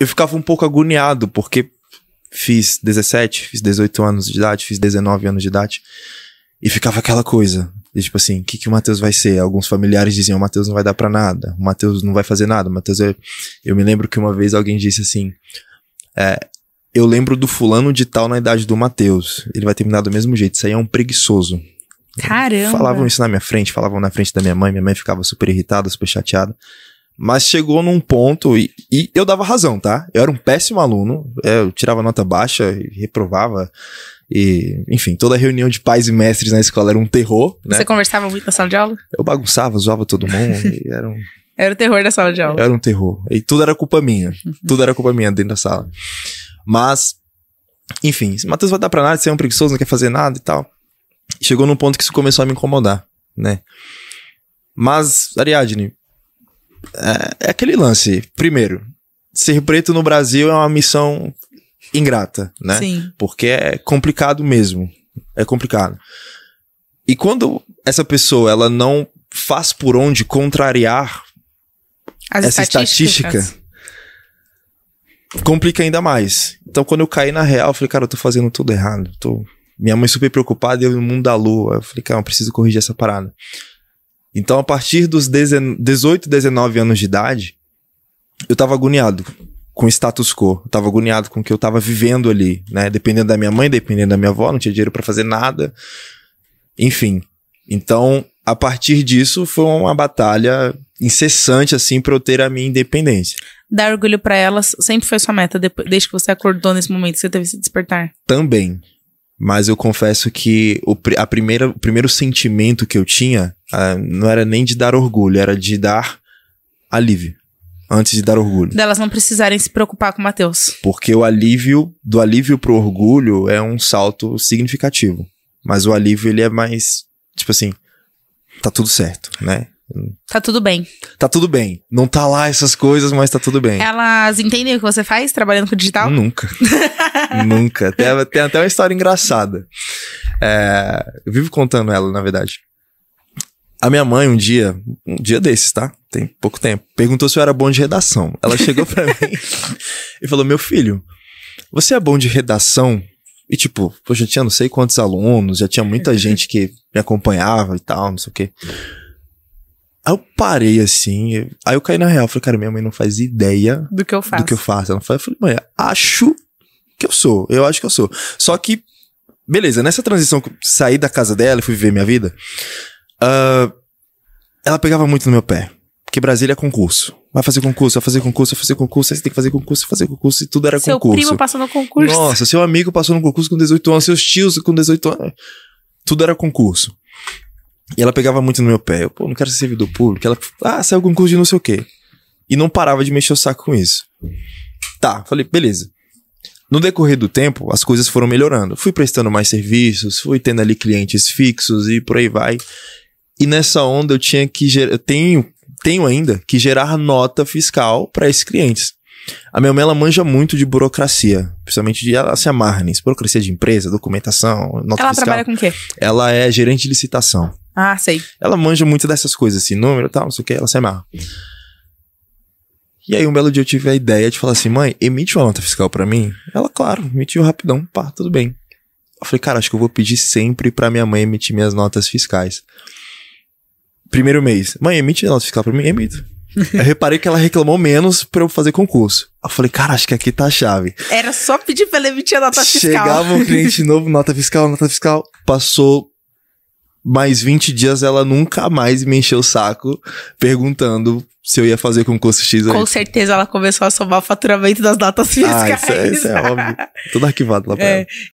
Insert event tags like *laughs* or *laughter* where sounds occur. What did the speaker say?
eu ficava um pouco agoniado, porque fiz 17, fiz 18 anos de idade, fiz 19 anos de idade, e ficava aquela coisa. E, tipo assim, o que, que o Matheus vai ser? Alguns familiares diziam, o Matheus não vai dar para nada, o Matheus não vai fazer nada, o Matheus... É... Eu me lembro que uma vez alguém disse assim, é, eu lembro do fulano de tal na idade do Matheus, ele vai terminar do mesmo jeito, isso aí é um preguiçoso. Caramba! Falavam isso na minha frente, falavam na frente da minha mãe, minha mãe ficava super irritada, super chateada. Mas chegou num ponto, e, e, eu dava razão, tá? Eu era um péssimo aluno, é, eu tirava nota baixa, reprovava, e, enfim, toda reunião de pais e mestres na escola era um terror. Né? Você conversava muito na sala de aula? Eu bagunçava, zoava todo mundo, *laughs* era um. Era o terror da sala de aula. Era um terror. E tudo era culpa minha. Uhum. Tudo era culpa minha dentro da sala. Mas, enfim, Matheus vai dar pra nada, você é um preguiçoso, não quer fazer nada e tal. Chegou num ponto que isso começou a me incomodar, né? Mas, Ariadne, é, é, aquele lance. Primeiro, ser preto no Brasil é uma missão ingrata, né? Sim. Porque é complicado mesmo. É complicado. E quando essa pessoa ela não faz por onde contrariar As essa estatística, complica ainda mais. Então, quando eu caí na real, eu falei, cara, eu tô fazendo tudo errado. Tô... Minha mãe super preocupada e eu no mundo da lua. Eu falei, cara, eu preciso corrigir essa parada. Então, a partir dos 18, 19 anos de idade, eu tava agoniado com o status quo. Eu tava agoniado com o que eu tava vivendo ali, né? Dependendo da minha mãe, dependendo da minha avó, não tinha dinheiro para fazer nada. Enfim. Então, a partir disso, foi uma batalha incessante, assim, pra eu ter a minha independência. Dar orgulho para elas sempre foi sua meta, desde que você acordou nesse momento, que você teve se despertar? Também. Mas eu confesso que o, a primeira, o primeiro sentimento que eu tinha ah, não era nem de dar orgulho, era de dar alívio. Antes de dar orgulho. Delas não precisarem se preocupar com o Matheus. Porque o alívio, do alívio pro orgulho, é um salto significativo. Mas o alívio, ele é mais, tipo assim, tá tudo certo, né? Tá tudo bem. Tá tudo bem. Não tá lá essas coisas, mas tá tudo bem. Elas entendem o que você faz trabalhando com digital? Nunca. *laughs* Nunca. Tem, tem, até uma história engraçada. É, eu vivo contando ela, na verdade. A minha mãe, um dia, um dia desses, tá? Tem pouco tempo, perguntou se eu era bom de redação. Ela chegou pra *laughs* mim e falou: Meu filho, você é bom de redação? E tipo, eu já tinha não sei quantos alunos, já tinha muita *laughs* gente que me acompanhava e tal, não sei o quê. Aí eu parei assim, aí eu caí na real. Falei, cara, minha mãe não faz ideia do que eu faço. Do que eu faço. Ela falou, eu falei, mãe, acho que eu sou, eu acho que eu sou. Só que, beleza, nessa transição, saí da casa dela e fui viver minha vida. Uh, ela pegava muito no meu pé. Porque Brasília é concurso. Vai fazer concurso, vai fazer concurso, vai fazer concurso, aí você tem que fazer concurso, fazer concurso, e tudo era seu concurso. Seu primo passou no concurso. Nossa, seu amigo passou no concurso com 18 anos, seus tios com 18 anos. É. Tudo era concurso. E ela pegava muito no meu pé. Eu, pô, não quero ser servidor público. Ela, ah, saiu concurso de não sei o quê. E não parava de mexer o saco com isso. Tá, falei, beleza. No decorrer do tempo, as coisas foram melhorando. Fui prestando mais serviços, fui tendo ali clientes fixos e por aí vai. E nessa onda eu tinha que eu tenho, tenho ainda que gerar nota fiscal para esses clientes. A minha mãe ela manja muito de burocracia, principalmente de ela se amarra nisso, burocracia de empresa, documentação, nota ela fiscal. Ela trabalha com o quê? Ela é gerente de licitação. Ah, sei. Ela manja muito dessas coisas assim, número e tal, não sei o que, ela se amarra. E aí um belo dia eu tive a ideia de falar assim, mãe, emite uma nota fiscal para mim? Ela, claro, emitiu rapidão, pá, tudo bem. Eu falei, cara, acho que eu vou pedir sempre pra minha mãe emitir minhas notas fiscais. Primeiro mês. Mãe, emite nota fiscal pra mim? Emito. eu reparei que ela reclamou menos pra eu fazer concurso. Eu falei, cara, acho que aqui tá a chave. Era só pedir pra ela emitir a nota fiscal. Chegava um *laughs* cliente novo, nota fiscal, nota fiscal. Passou mais 20 dias, ela nunca mais me encheu o saco perguntando se eu ia fazer concurso X Com certeza ela começou a somar o faturamento das notas fiscais. Ah, isso é, isso é óbvio. Tudo arquivado lá pra é. ela.